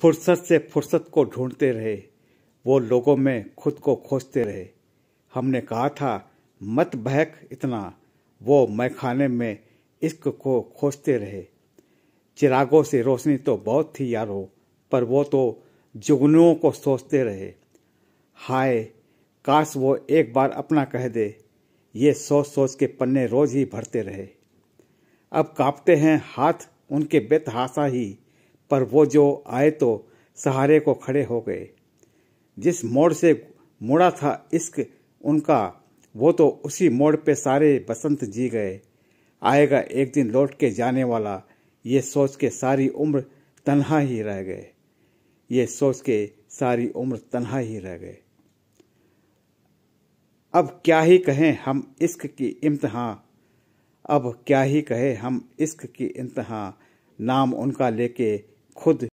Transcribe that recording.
फुर्सत से फुर्सत को ढूंढते रहे वो लोगों में खुद को खोजते रहे हमने कहा था मत बहक इतना वो मैखाने में इश्क को खोजते रहे चिरागों से रोशनी तो बहुत थी यारो पर वो तो जुगनुओं को सोचते रहे हाय काश वो एक बार अपना कह दे ये सोच सोच के पन्ने रोज ही भरते रहे अब कांपते हैं हाथ उनके बेतहासा ही पर वो जो आए तो सहारे को खड़े हो गए जिस मोड़ से मुड़ा था इश्क उनका वो तो उसी मोड़ पे सारे बसंत जी गए आएगा एक दिन लौट के जाने वाला ये सोच के सारी उम्र तन्हा ही रह गए ये सोच के सारी उम्र तन्हा ही रह गए अब क्या ही कहें हम इश्क की इम्तहा अब क्या ही कहें हम इश्क की इम्तहा नाम उनका लेके kod